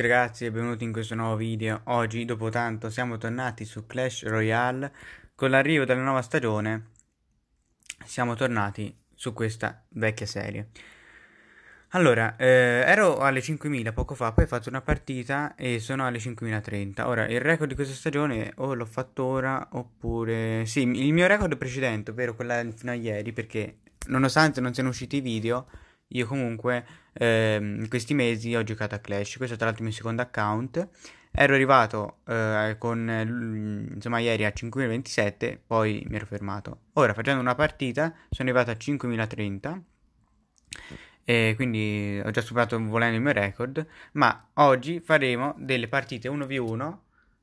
Ragazzi e benvenuti in questo nuovo video. Oggi, dopo tanto, siamo tornati su Clash Royale. Con l'arrivo della nuova stagione siamo tornati su questa vecchia serie. Allora, eh, ero alle 5.000 poco fa, poi ho fatto una partita e sono alle 5.030. Ora, il record di questa stagione o l'ho fatto ora oppure... Sì, il mio record precedente, ovvero quella fino a ieri, perché nonostante non siano usciti i video io comunque ehm, in questi mesi ho giocato a Clash, questo tra l'altro il mio secondo account. Ero arrivato eh, con, mm, insomma, ieri a 5027, poi mi ero fermato. Ora facendo una partita sono arrivato a 5030 e quindi ho già superato volendo il mio record, ma oggi faremo delle partite 1v1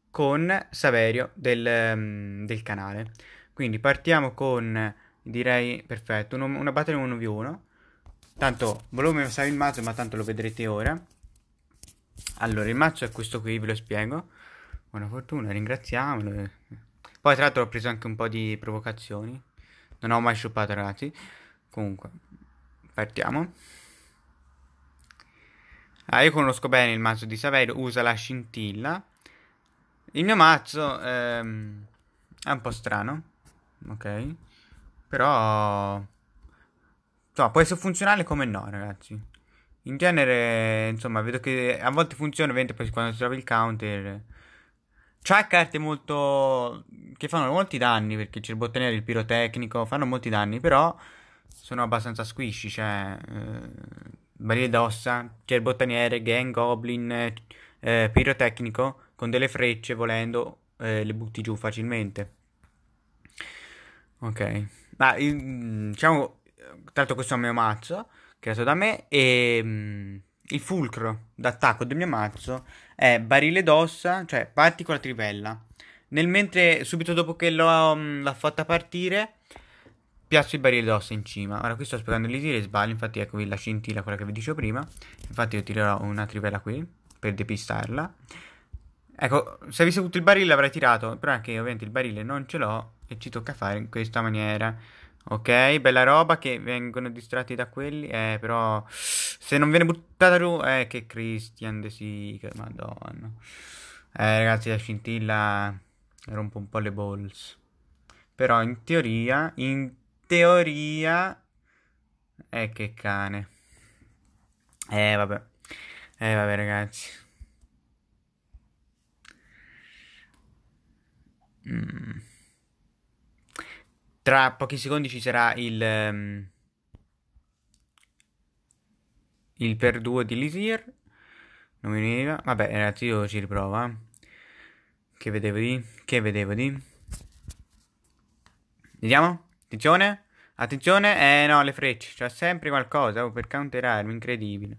con Saverio del, mm, del canale. Quindi partiamo con, direi, perfetto, una, una battle 1v1 Tanto volume usare il mazzo, ma tanto lo vedrete ora. Allora, il mazzo è questo qui, ve lo spiego. Buona fortuna, ringraziamolo. Poi, tra l'altro, ho preso anche un po' di provocazioni. Non ho mai shoppato, ragazzi. Comunque, partiamo. Ah, io conosco bene il mazzo di Saverio, usa la scintilla. Il mio mazzo ehm, è un po' strano, ok? Però No, può essere funzionale come no, ragazzi. In genere, insomma, vedo che a volte funziona, ovviamente poi quando si trova il counter... C'ha carte molto... che fanno molti danni, perché c'è il bottoniere, il pirotecnico, fanno molti danni, però sono abbastanza squishy, cioè... Eh, barriere d'ossa, c'è il bottoniere, gang, goblin, eh, pirotecnico, con delle frecce, volendo, eh, le butti giù facilmente. Ok. Ma, diciamo tratto questo è un mio mazzo, creato da me, e mh, mm, il fulcro d'attacco del mio mazzo è barile d'ossa, cioè parti con la trivella. Nel mentre, subito dopo che l'ho, mh, mm, l'ho fatta partire, piazzo il barile d'ossa in cima. Ora qui sto spiegando le tiri e sbaglio, infatti eccovi la scintilla, quella che vi dicevo prima. Infatti io tirerò una trivella qui, per depistarla. Ecco, se avessi avuto il barile l'avrei tirato, però anche ovviamente il barile non ce l'ho e ci tocca fare in questa maniera. Ok, bella roba che vengono distratti da quelli. Eh, però se non viene buttata giù, eh, che Christian De Sica, madonna. Eh, ragazzi, la scintilla rompe un po' le balls. Però in teoria, in teoria... Eh, che cane. Eh, vabbè. Eh, vabbè, ragazzi. Mmm. Tra pochi secondi ci sarà il, um, il per 2 di Lisir. Non mi veniva. Vabbè, ragazzi, io ci riprovo. Eh. Che vedevo di? Che vedevo di? Vediamo. Attenzione. Attenzione. Eh no, le frecce. C'è sempre qualcosa oh, per counterarmi. Incredibile.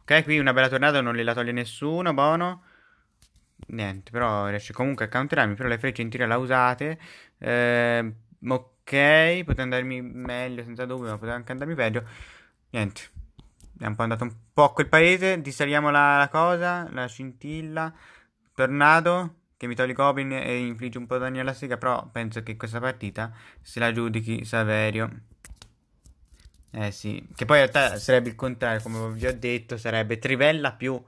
Ok, qui una bella tornata non le la toglie nessuno. Buono. Niente, però riesce comunque a counterarmi. Però le frecce in tira la usate. Ehm ok, poteva andarmi meglio senza dubbio, ma poteva anche andarmi peggio. Niente, abbiamo andato un po' a quel paese, dissaliamo la, la cosa, la scintilla, tornado che mi toglie Goblin e infligge un po' danni alla sega, però penso che questa partita se la giudichi Saverio. Eh sì, che poi in realtà sarebbe il contrario, come vi ho detto, sarebbe Trivella più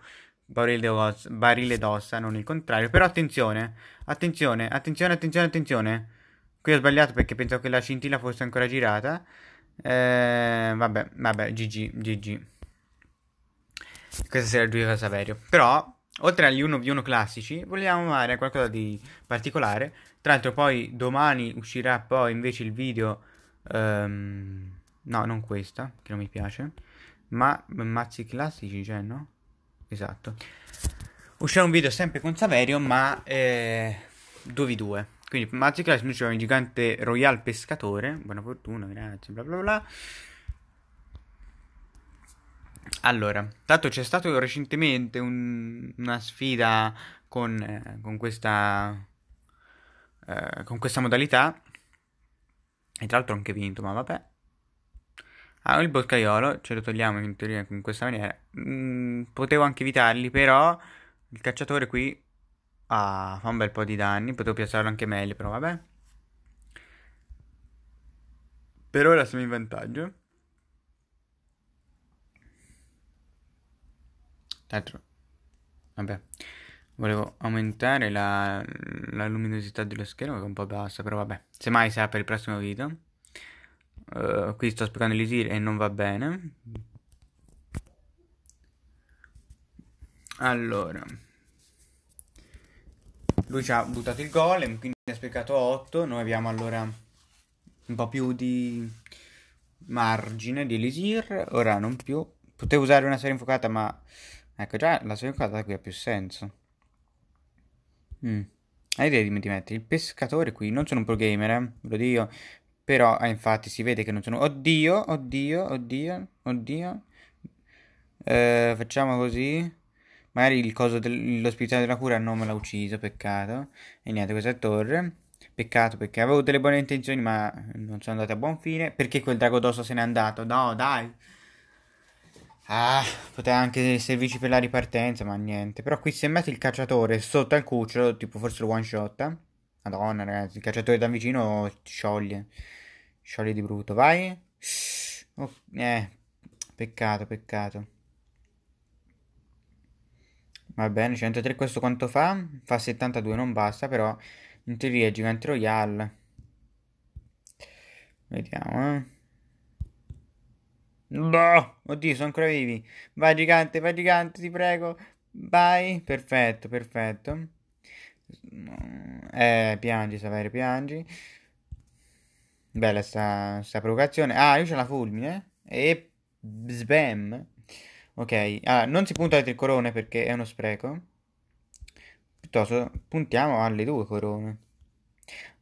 barile, barile d'ossa, non il contrario. Però attenzione, attenzione, attenzione, attenzione, attenzione. Qui ho sbagliato perché pensavo che la scintilla fosse ancora girata. Eh, vabbè, vabbè, GG, GG. Questa sera giudica Saverio. Però, oltre agli 1v1 classici, vogliamo fare qualcosa di particolare. Tra l'altro poi domani uscirà poi invece il video... Um, no, non questa, che non mi piace. Ma mazzi classici, cioè, no? Esatto. Uscirà un video sempre con Saverio, ma eh, 2v2. Quindi Magikarp noi c'è un gigante Royal Pescatore. Buona fortuna, grazie, bla bla bla. Allora, tanto c'è stato recentemente un, una sfida con, eh, con questa eh, con questa modalità. E tra l'altro ho anche vinto, ma vabbè. Ah, il boscaiolo ce lo togliamo in teoria in questa maniera. Mm, potevo anche evitarli, però il cacciatore qui Ah, fa un bel po' di danni, potevo piazzarlo anche meglio, però vabbè. Per ora siamo in vantaggio. D'altro, vabbè, volevo aumentare la, la, luminosità dello schermo che è un po' bassa, però vabbè, semmai sarà per il prossimo video. Uh, qui sto spiegando l'ISIR e non va bene. Allora. Lui ci ha buttato il golem, quindi ha sprecato 8. Noi abbiamo allora un po' più di margine di Elisir. Ora non più. Potevo usare una serie infuocata, ma ecco già la serie infuocata qui ha più senso. Mm. Hai idea di, di mettere il pescatore qui? Non sono un pro gamer, eh? ve lo dico. Però, eh, infatti, si vede che non sono. Oddio, oddio, oddio, oddio. Eh, facciamo così. Magari il coso dell'ospitale della cura non me l'ha ucciso, peccato. E niente, questa torre. Peccato perché avevo delle buone intenzioni, ma non sono andate a buon fine. Perché quel drago d'osso se n'è andato? No, dai. Ah, poteva anche servirci per la ripartenza, ma niente. Però qui se metti il cacciatore sotto al cucciolo, tipo forse lo one shot. Madonna, ragazzi, il cacciatore da vicino scioglie. Scioglie di brutto, vai. Oh, eh, peccato, peccato. Va bene, 103 questo quanto fa? Fa 72, non basta, però in teoria è Gigante Royale. Vediamo, eh. No, oddio, sono ancora vivi. Vai gigante, vai gigante, ti prego. Vai, perfetto, perfetto. Eh, piangi, Saverio, piangi. Bella sta, sta provocazione. Ah, io c'ho la fulmine. E sbam. Ok, allora, non si punta alle tre corone perché è uno spreco. Piuttosto puntiamo alle due corone.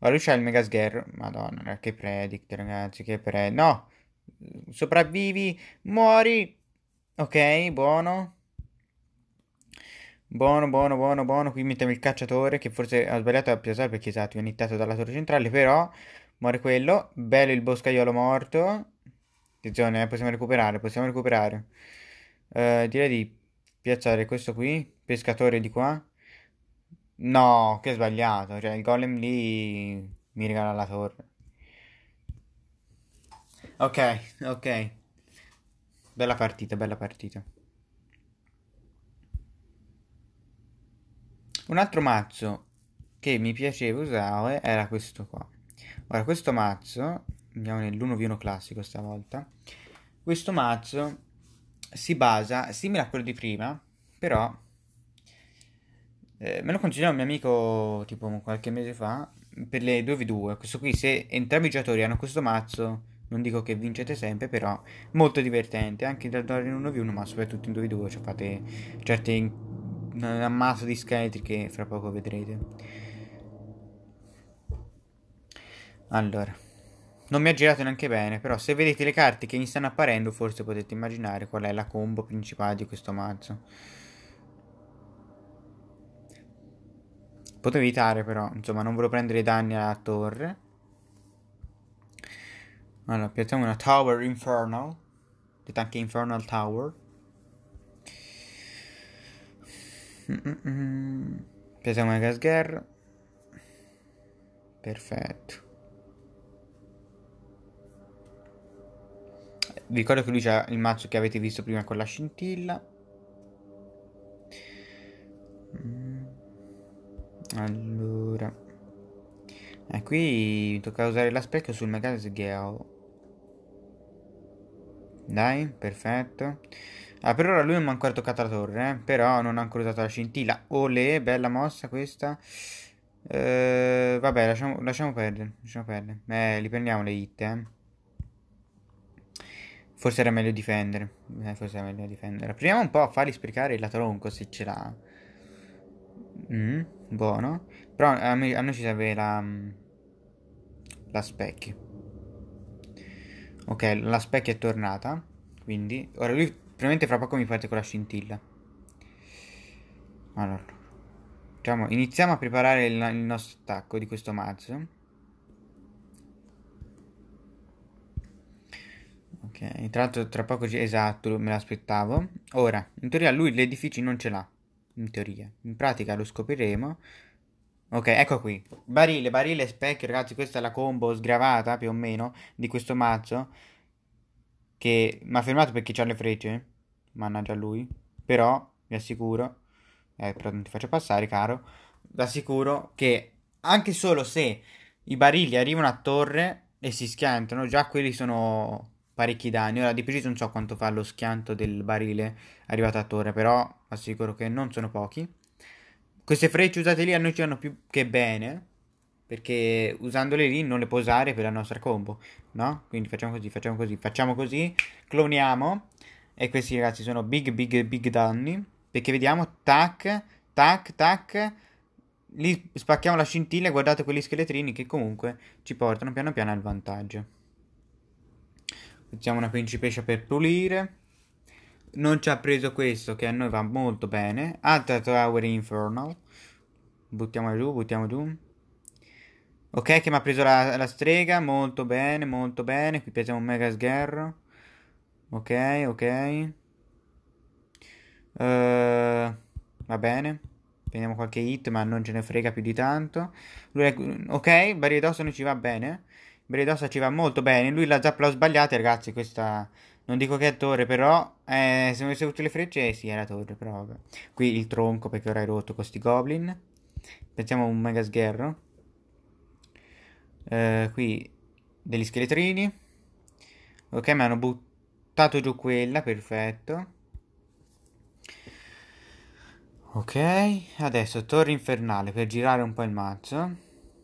Allora c'è il mega sgherro. Madonna, che predict, ragazzi, che predict. No! Sopravvivi, muori! Ok, buono. Buono, buono, buono, buono. Qui mettiamo il cacciatore che forse ha sbagliato a piazzare perché esatto, è iniziato dalla torre centrale, però muore quello. Bello il boscaiolo morto. Attenzione, eh, possiamo recuperare, possiamo recuperare. Eh, direi di piazzare questo qui, pescatore di qua. No, che sbagliato, cioè il golem lì mi regala la torre. Ok, ok. Bella partita, bella partita. Un altro mazzo che mi piaceva usare era questo qua. Ora, questo mazzo, andiamo nell'1v1 classico stavolta. Questo mazzo si basa, è simile a quello di prima, però eh, me lo consigliò un mio amico tipo qualche mese fa per le 2v2. Questo qui, se entrambi i giocatori hanno questo mazzo, non dico che vincete sempre, però molto divertente. Anche da andare in 1v1, ma soprattutto in 2v2, cioè fate certe in... ammasso di scheletri che fra poco vedrete. Allora. Non mi ha girato neanche bene, però se vedete le carte che mi stanno apparendo forse potete immaginare qual è la combo principale di questo mazzo. Potevo evitare però, insomma non volevo prendere danni alla torre. Allora, piazziamo una Tower Infernal, detta anche Infernal Tower. Mm-mm. Piazziamo una Gasger. Perfetto. vi ricordo che lui c'ha il mazzo che avete visto prima con la scintilla. Mm. Allora. E eh, qui tocca usare la specchio sul Megas Geo. Dai, perfetto. Ah, per ora lui non mi ha ancora toccato la torre, eh? però non ha ancora usato la scintilla. Ole, bella mossa questa. Eh, vabbè, lasciamo, lasciamo, perdere, lasciamo perdere. Eh, li prendiamo le hit, eh. Forse era meglio difendere. Eh, forse era meglio difendere. Proviamo un po' a fargli sprecare la tronco se ce l'ha. Mm, buono. Però a, me, a noi ci serve la... Mm, la specchia. Ok, la specchia è tornata. Quindi... Ora lui probabilmente fra poco mi parte con la scintilla. Allora. Diciamo, iniziamo a preparare il, il nostro attacco di questo mazzo. Ok, tra l'altro tra poco... Esatto, me l'aspettavo. Ora, in teoria lui gli edifici non ce l'ha. In teoria. In pratica lo scopriremo. Ok, ecco qui. Barile, barile e specchio, ragazzi. Questa è la combo sgravata, più o meno, di questo mazzo. Che mi ha fermato perché c'ha le frecce. Mannaggia lui. Però, vi assicuro... Eh, però non ti faccio passare, caro. Vi assicuro che anche solo se i barili arrivano a torre e si schiantano, già quelli sono parecchi danni. Ora di preciso non so quanto fa lo schianto del barile arrivato a torre, però assicuro che non sono pochi. Queste frecce usate lì a noi ci vanno più che bene, perché usandole lì non le può usare per la nostra combo, no? Quindi facciamo così, facciamo così, facciamo così, cloniamo. E questi ragazzi sono big, big, big danni. Perché vediamo, tac, tac, tac. Lì spacchiamo la scintilla e guardate quegli scheletrini che comunque ci portano piano piano al vantaggio. Mettiamo una principescia per pulire. Non ci ha preso questo che a noi va molto bene. Altra Tower Infernal. Buttiamo giù, buttiamo giù. Ok, che mi ha preso la, la, strega. Molto bene, molto bene. Qui piazziamo un mega sgherro. Ok, ok. Uh, va bene. Prendiamo qualche hit, ma non ce ne frega più di tanto. Lui è, ok, Barrier Dawson ci va bene. Bredosa ci va molto bene. Lui la zappa l'ho sbagliata, ragazzi. Questa. Non dico che è torre, però. Eh, se avessi avuto le frecce, sì, era torre. Però vabbè. Qui il tronco perché ora è rotto con sti goblin. Pensiamo a un mega sgherro. Eh, qui degli scheletrini. Ok, mi hanno buttato giù quella, perfetto. Ok, adesso torre infernale per girare un po' il mazzo.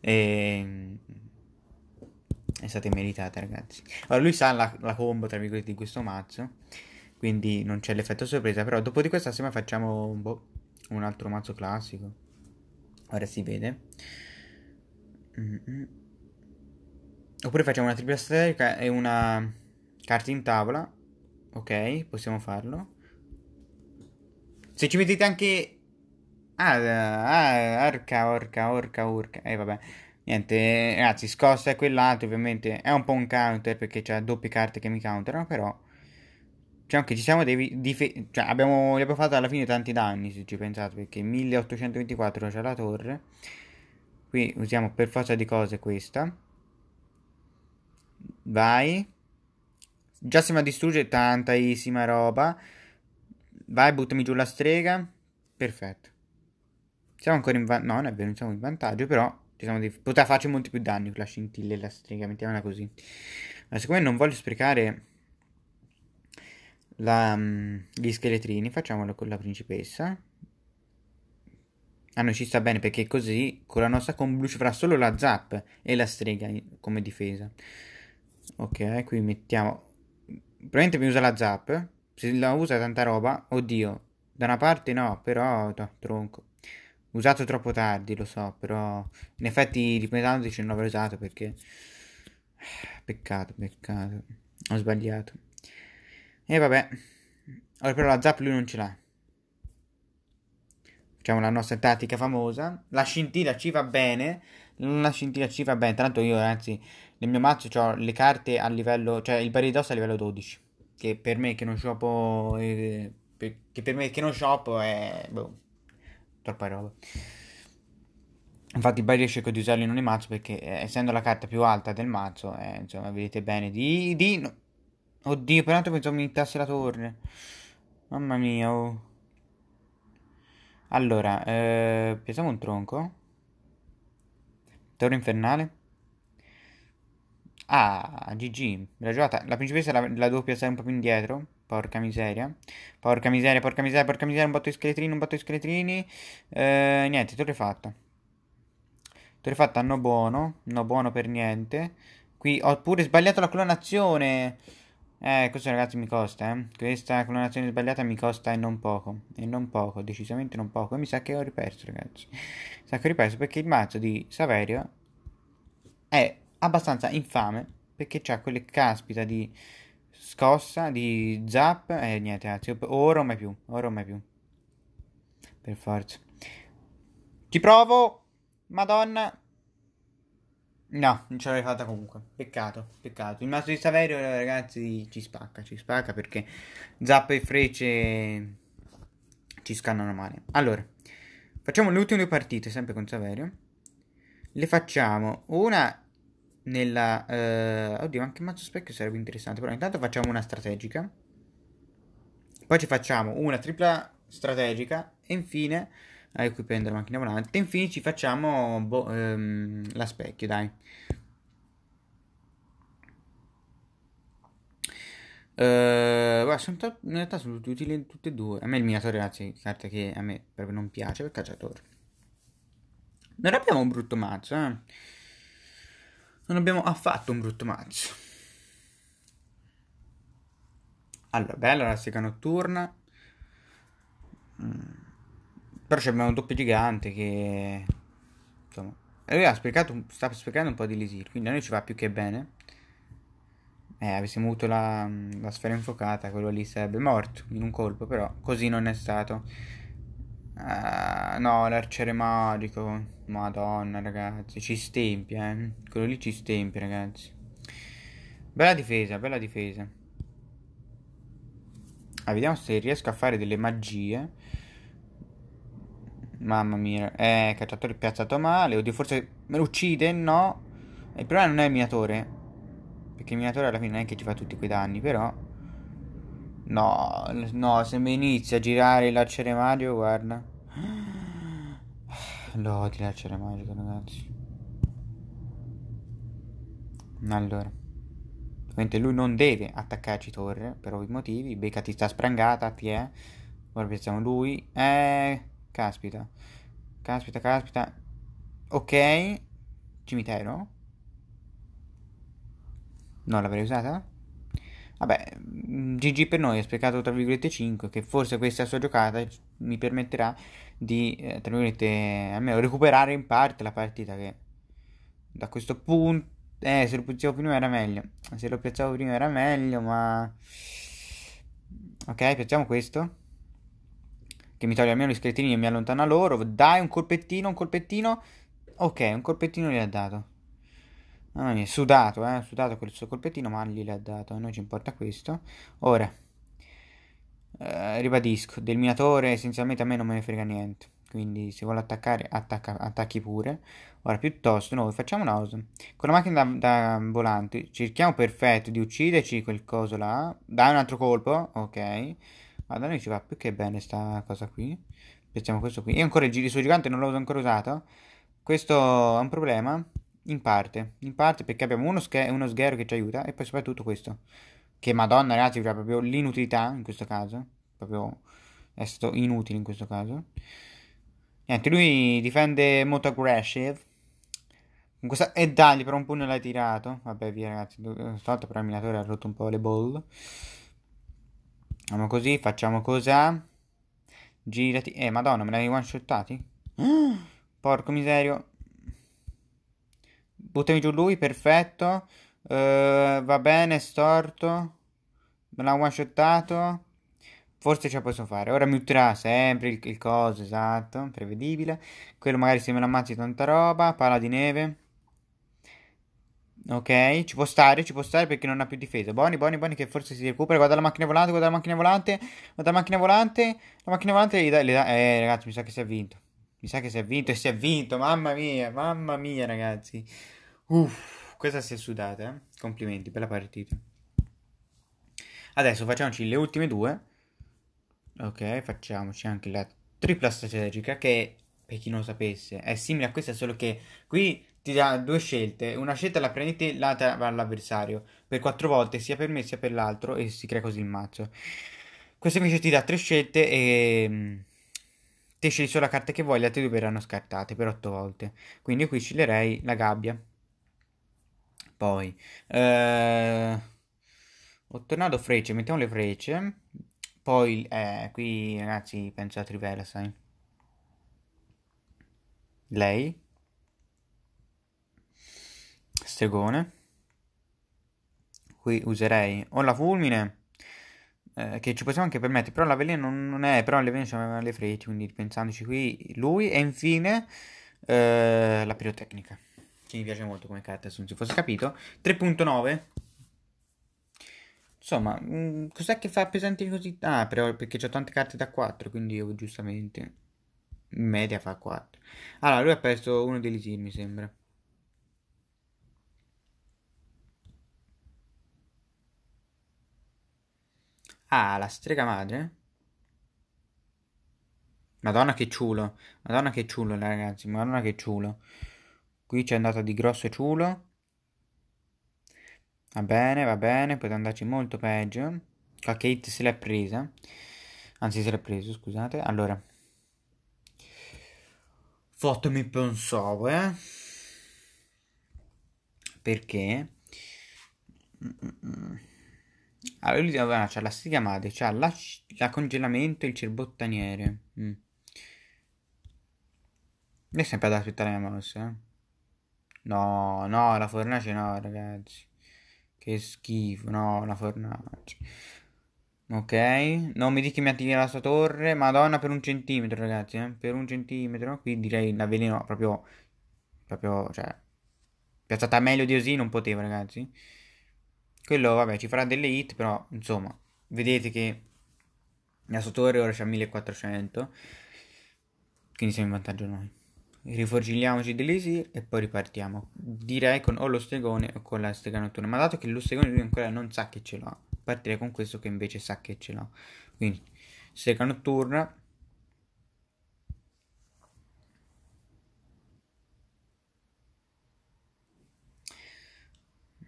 E... Ehm, è stata meritata, ragazzi. Allora, lui sa la, la combo, tra virgolette, di questo mazzo. Quindi non c'è l'effetto sorpresa. Però dopo di questa sema facciamo un, boh, un altro mazzo classico. Ora si vede. Mm-mm. Oppure facciamo una tripla storica e una carta in tavola. Ok, possiamo farlo. Se ci mettete anche Ah, eh, ah, orca, orca, orca, orca. E eh, vabbè. Niente, ragazzi, eh, scossa è quell'altro, ovviamente è un po' un counter perché c'ha doppie carte che mi counterano, però... Cioè diciamo anche ci siamo dei... cioè abbiamo, abbiamo fatto alla fine tanti danni, se ci pensate, perché 1824 c'è la torre. Qui usiamo per forza di cose questa. Vai. Già se mi distrugge tantissima roba. Vai, buttami giù la strega. Perfetto. Siamo ancora in vantaggio. No, non è vero, siamo in vantaggio, però diciamo di... poteva farci molti più danni con la scintilla e la stringa, mettiamola così. Ma siccome non voglio sprecare la, mm, gli scheletrini, facciamolo con la principessa. A ah, noi ci sta bene perché così con la nostra combo ci farà solo la zap e la strega come difesa. Ok, qui mettiamo... Probabilmente mi usa la zap. Se la usa tanta roba, oddio. Da una parte no, però... No, tronco. Usato troppo tardi, lo so, però in effetti ripensando dice non avrei usato perché... Eh, peccato, peccato. Ho sbagliato. E vabbè. Ora però la zap lui non ce l'ha. Facciamo la nostra tattica famosa. La scintilla ci va bene. La scintilla ci va bene. Tanto io, anzi, nel mio mazzo ho le carte a livello... Cioè, il pari a livello 12. Che per me che non shoppo... Eh, per, che per me che non shoppo è... Boh troppa roba. Infatti Barrier cerco di usarli in ogni mazzo perché eh, essendo la carta più alta del mazzo, eh, insomma, vedete bene di... di no. Oddio, peraltro pensavo mi hittasse la torre. Mamma mia, oh. Allora, eh, piazziamo un tronco. Torre infernale. Ah, GG. La, giocata. la principessa la, la devo piazzare un po' più indietro. Porca miseria. Porca miseria, porca miseria, porca miseria. Un botto di scheletrini, un botto di scheletrini. Eh, niente, torrefatta. Torrefatta no buono. No buono per niente. Qui ho pure sbagliato la clonazione. Eh, questo ragazzi mi costa, eh. Questa clonazione sbagliata mi costa e non poco. E non poco, decisamente non poco. E mi sa che ho riperso, ragazzi. Mi sa che ho riperso perché il mazzo di Saverio è abbastanza infame. Perché c'ha quelle caspita di scossa di zap e eh, niente, ragazzi, ora o mai più, ora o mai più. Per forza. Ci provo, madonna. No, non ce l'avrei fatta comunque. Peccato, peccato. Il mazzo di Saverio, ragazzi, ci spacca, ci spacca perché zap e frecce ci scannano male. Allora, facciamo le ultime due partite, sempre con Saverio. Le facciamo una nella... Eh, oddio, anche mazzo specchio sarebbe interessante, però intanto facciamo una strategica. Poi ci facciamo una tripla strategica e infine... Ah, qui prendo la macchina volante. E infine ci facciamo boh, ehm, la specchio, dai. Uh, guarda, sono to- in realtà sono tutti utili tutte e due. A me il minatore ragazzi, è carta che a me proprio non piace, per cacciatore. Non abbiamo un brutto mazzo, eh. Non abbiamo affatto un brutto mazzo. Allora, bella la sega notturna. Mm. Però abbiamo un doppio gigante che... Insomma... Eh, lui ha spiegato, sta spiegando un po' di Lisir, quindi a noi ci va più che bene. Eh, avessimo avuto la, la sfera infuocata, quello lì sarebbe morto in un colpo, però così non è stato. Eh, no, l'arciere magico. Madonna, ragazzi. Ci stempia, eh. Quello lì ci stempia, ragazzi. Bella difesa, bella difesa. Ah, vediamo se riesco a fare delle magie. Mamma mia. Eh, cacciatore piazzato male. Oddio, forse me lo uccide? No. Il problema non è il minatore. Perché il minatore alla fine non è che ci fa tutti quei danni, però... No, no, se mi inizia a girare l'arciere magico, guarda. Lo odio la cera magica, ragazzi. Allora. Ovviamente lui non deve attaccarci torre, per ovvi motivi. Beccati sta sprangata, ti è. Ora pensiamo lui. Eh, caspita. Caspita, caspita. Ok. Cimitero. Non l'avrei usata? Vabbè, GG mm, per noi, ha sprecato tra virgolette 5, che forse questa sua giocata mi permetterà di eh, tra virgolette, almeno recuperare in parte la partita che da questo punto eh, se lo piazzavo prima era meglio. Se lo piazzavo prima era meglio, ma ok, piazziamo questo che mi toglie almeno gli scheletrini e mi allontana loro. Dai, un colpettino, un colpettino. Ok, un colpettino gli ha dato. Mamma ah, mia, sudato, eh, sudato quel suo colpettino, ma gli l'ha dato. A noi ci importa questo. Ora eh, ribadisco, del minatore essenzialmente a me non me ne frega niente. Quindi se vuole attaccare, attacca, attacchi pure. Ora piuttosto noi facciamo una cosa. Con la macchina da, da volante cerchiamo perfetto di ucciderci quel coso là. Dai un altro colpo, ok. Ma da noi ci va più che bene sta cosa qui. Piazziamo questo qui. Io ancora il su gigante non l'ho ancora usato. Questo è un problema. In parte, in parte perché abbiamo uno, uno sghero che ci aiuta e poi soprattutto questo che madonna ragazzi cioè proprio l'inutilità in questo caso proprio è stato inutile in questo caso niente lui difende molto aggressive questa... e dagli però un pugno l'hai tirato vabbè via ragazzi eh, stavolta però il minatore ha rotto un po' le ball andiamo così facciamo cosa girati eh madonna me l'hai one shottati porco miserio buttami giù lui perfetto Uh, va bene, storto. Me l'ha one shotato. Forse ce la posso fare. Ora mi uterà sempre il, il, coso, esatto, prevedibile. Quello magari se me lo ammazzi tanta roba. Pala di neve. Ok, ci può stare, ci può stare perché non ha più difesa. Buoni, buoni, buoni che forse si recupera. Guarda la macchina volante, guarda la macchina volante. Guarda la macchina volante. La macchina volante gli dà, gli dà. Eh, ragazzi, mi sa che si è vinto. Mi sa che si è vinto e si è vinto. Mamma mia, mamma mia, ragazzi. Uff questa si è sudata, eh? complimenti, la partita. Adesso facciamoci le ultime due. Ok, facciamoci anche la tripla strategica che, per chi non sapesse, è simile a questa, solo che qui ti dà due scelte. Una scelta la prendete, l'altra va all'avversario. Per quattro volte, sia per me sia per l'altro, e si crea così il mazzo. Questa invece ti dà tre scelte e... Mm, te scegli solo la carta che vuoi, le altre due verranno scartate per otto volte. Quindi qui sceglierei la gabbia. Poi, eh, Ottornado frecce, mettiamo le frecce. Poi, eh, qui ragazzi, penso a trivela sai. Lei. stregone Qui userei o la fulmine eh, che ci possiamo anche permettere, però la veleno non è, però le veleno aveva le frecce, quindi pensandoci qui lui e infine eh, la pirotecnica che mi piace molto come carta, se non si fosse capito. 3.9. Insomma, mh, mm, cos'è che fa pesante così? Ah, però perché ho tante carte da 4, quindi io giustamente in media fa 4. Allora, lui ha perso uno dei lisini, mi sembra. Ah, la strega madre? Madonna che ciulo. Madonna che ciulo, ragazzi. Madonna che ciulo. Qui c'è andata di grosso ciulo. Va bene, va bene, poteva andarci molto peggio. Kakate ah, se l'è presa. Anzi, se l'è preso, scusate. Allora. Fatemi pensare. Eh? Perché? Allora, lui ah, c'ha la stigamate, c'ha la, la, congelamento e il cerbottaniere. Mm. è sempre ad aspettare la mossa, eh. No, no, la fornace no, ragazzi. Che schifo, no, la fornace. Ok, non mi dica che mi attivi la sua torre. Madonna, per un centimetro, ragazzi, eh? per un centimetro. Qui direi l'avveleno proprio, proprio, cioè, piazzata meglio di così non poteva, ragazzi. Quello, vabbè, ci farà delle hit, però, insomma, vedete che la sua torre ora c'è 1400. Quindi siamo in vantaggio noi riforgigliamoci dell'Isir e poi ripartiamo. Direi con o lo stregone o con la strega notturna. Ma dato che lo stregone lui ancora non sa che ce l'ha, partirei con questo che invece sa che ce l'ha. Quindi strega notturna.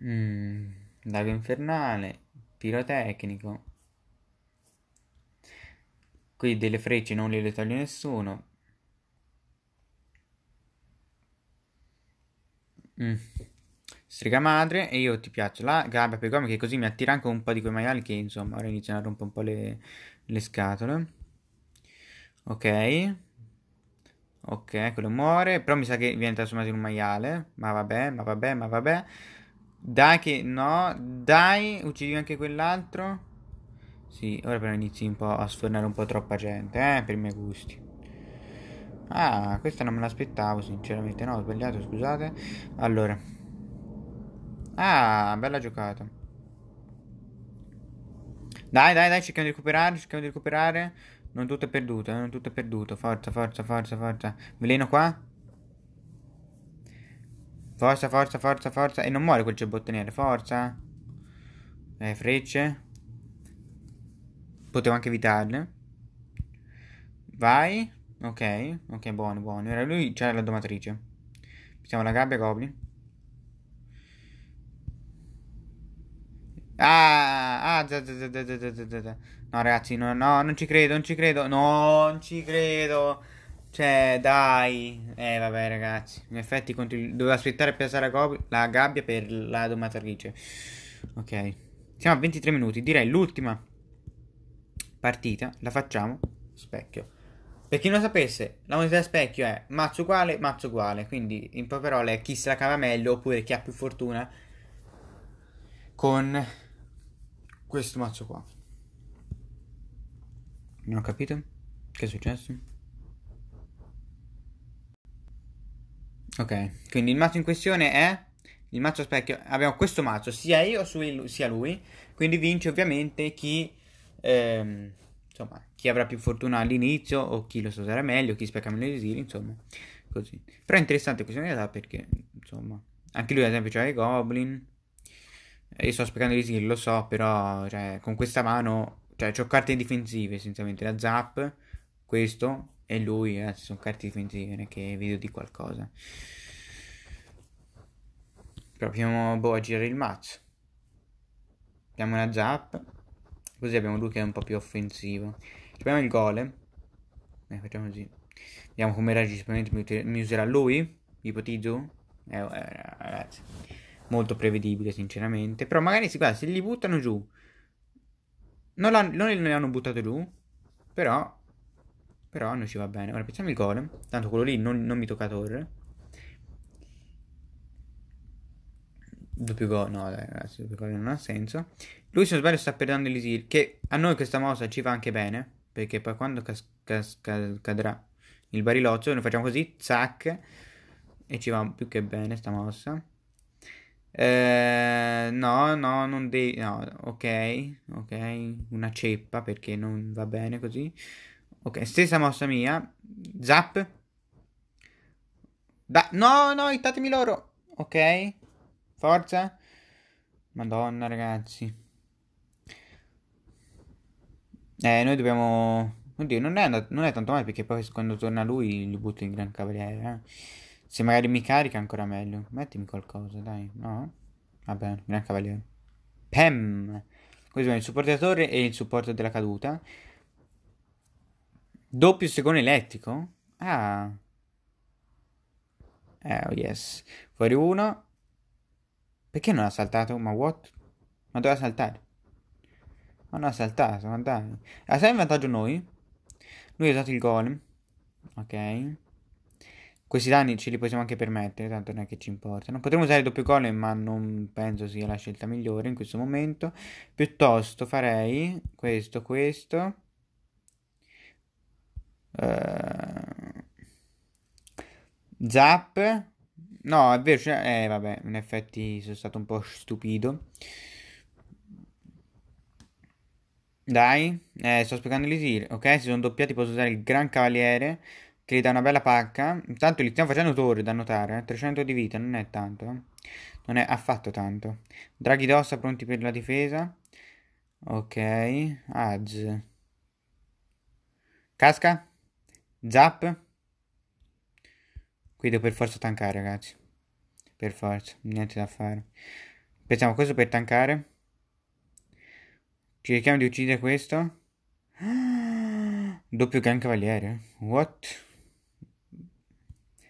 Mm, Dago infernale, pirotecnico. Qui delle frecce non le toglie nessuno. Mm. Strega madre e io ti piaccio la gabbia per pegomi che così mi attira anche un po' di quei maiali che insomma ora iniziano a rompere un po' le, le scatole. Ok. Ok, quello muore. Però mi sa che viene trasformato in un maiale. Ma vabbè, ma vabbè, ma vabbè. Dai che... No, dai, uccidi anche quell'altro. Sì, ora però inizi un po' a sfornare un po' troppa gente, eh, per i miei gusti. Ah, questa non me l'aspettavo, sinceramente. No, ho sbagliato, scusate. Allora. Ah, bella giocata. Dai, dai, dai, cerchiamo di recuperare, cerchiamo di recuperare. Non tutto è perduto, eh, non tutto è perduto. Forza, forza, forza, forza. Veleno qua. Forza, forza, forza, forza. E non muore quel cebotto forza. Eh, frecce. Potevo anche evitarle. Vai. Ok, ok, buono, buono. Era lui, c'era la domatrice. Mettiamo la gabbia, Goblin. Ah, ah, da, da, da, No, ragazzi, no, no, non ci credo, non ci credo. No, non ci credo. Cioè, dai. Eh, vabbè, ragazzi. In effetti, continu- dovevo aspettare a piazzare la gabbia per la domatrice. Ok. Siamo a 23 minuti. Direi l'ultima partita la facciamo specchio. Per chi non lo sapesse, la moneta a specchio è mazzo uguale, mazzo uguale, quindi in poche parole chi se la cava meglio oppure chi ha più fortuna con questo mazzo qua. Non ho capito? Che è successo? Ok, quindi il mazzo in questione è il mazzo a specchio. Abbiamo questo mazzo, sia io sia lui, quindi vince ovviamente chi... Ehm, insomma, chi avrà più fortuna all'inizio o chi lo sa sposerà meglio, chi specca meglio i desideri, insomma, così. Però è interessante questa unità perché, insomma, anche lui ad esempio c'ha i Goblin, io sto spiegando di sì, lo so, però cioè, con questa mano, cioè, ho carte difensive essenzialmente, la Zap, questo e lui, eh, sono carte difensive, non è che vedo di qualcosa. Proviamo boh, a girare il mazzo. Abbiamo una Zap, Così abbiamo lui che è un po' più offensivo. Abbiamo il golem. Eh, facciamo così. Vediamo come reagisce. Probabilmente mi userà lui. Ipotizzo. Eh, eh, ragazzi. Molto prevedibile, sinceramente. Però magari si guarda, se li buttano giù. Non, non li hanno buttato giù. Però. Però a noi ci va bene. Ora pensiamo il golem. Tanto quello lì non, non mi tocca torre. doppio gol, no dai ragazzi, doppio gol non ha senso. Lui se non sbaglio sta perdendo l'Isil, che a noi questa mossa ci va anche bene, perché poi quando cas- cas- cas- cadrà il barilozzo, noi facciamo così, zac, e ci va più che bene sta mossa. Eh, no, no, non devi, no, ok, ok, una ceppa perché non va bene così. Ok, stessa mossa mia, zap. Da- no, no, hittatemi loro, ok. Forza. Madonna, ragazzi. Eh, noi dobbiamo... Oddio, non è, andato... non è tanto male perché poi quando torna lui li butto in gran cavaliere. Eh. Se magari mi carica ancora meglio. Mettimi qualcosa, dai. No? Vabbè, gran cavaliere. Pem! Così abbiamo il supportatore e il supporto della caduta. Doppio secondo elettrico? Ah. Eh, oh yes. Fuori uno. Perché non ha saltato? Ma what? Ma doveva saltare. Ma non ha saltato, ma dai. Ha sempre vantaggio noi? Lui ha usato il golem. Ok. Questi danni ce li possiamo anche permettere, tanto non è che ci importa. Non Potremmo usare il doppio golem, ma non penso sia la scelta migliore in questo momento. Piuttosto farei questo, questo. Uh... Zap No, è vero, cioè, eh, vabbè, in effetti sono stato un po' stupido. Dai, eh, sto spiegando l'Isir, ok? Si sono doppiati, posso usare il Gran Cavaliere, che gli dà una bella pacca. Intanto li stiamo facendo torri, da notare, eh? 300 di vita, non è tanto, eh. Non è affatto tanto. Draghi d'ossa pronti per la difesa. Ok, Az. Casca. Zap. Qui devo per forza tankare, ragazzi. Per forza, niente da fare. Pensiamo questo per tankare. Cerchiamo di uccidere questo. Doppio gran cavaliere. Eh. What?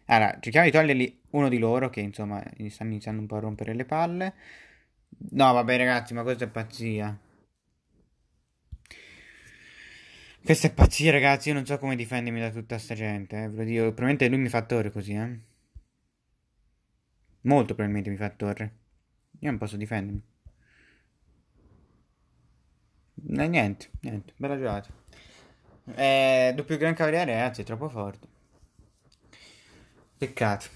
Allora, cerchiamo di toglierli uno di loro che insomma stanno iniziando un po' a rompere le palle. No, vabbè ragazzi, ma questa è pazzia. Questa è pazzia, ragazzi. Io non so come difendermi da tutta sta gente. Eh, ve lo dico. Probabilmente lui mi fa torre così, eh. Molto probabilmente mi fa torre. Io non posso difendermi. Eh, niente, niente. Bella giocata. Eh, doppio gran cavaliere, ragazzi, eh, è troppo forte. Peccato.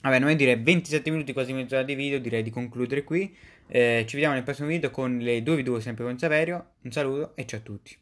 Vabbè, non è dire 27 minuti, quasi mezz'ora di video, direi di concludere qui. Eh, ci vediamo nel prossimo video con le 2v2 sempre con Saverio. Un saluto e ciao a tutti.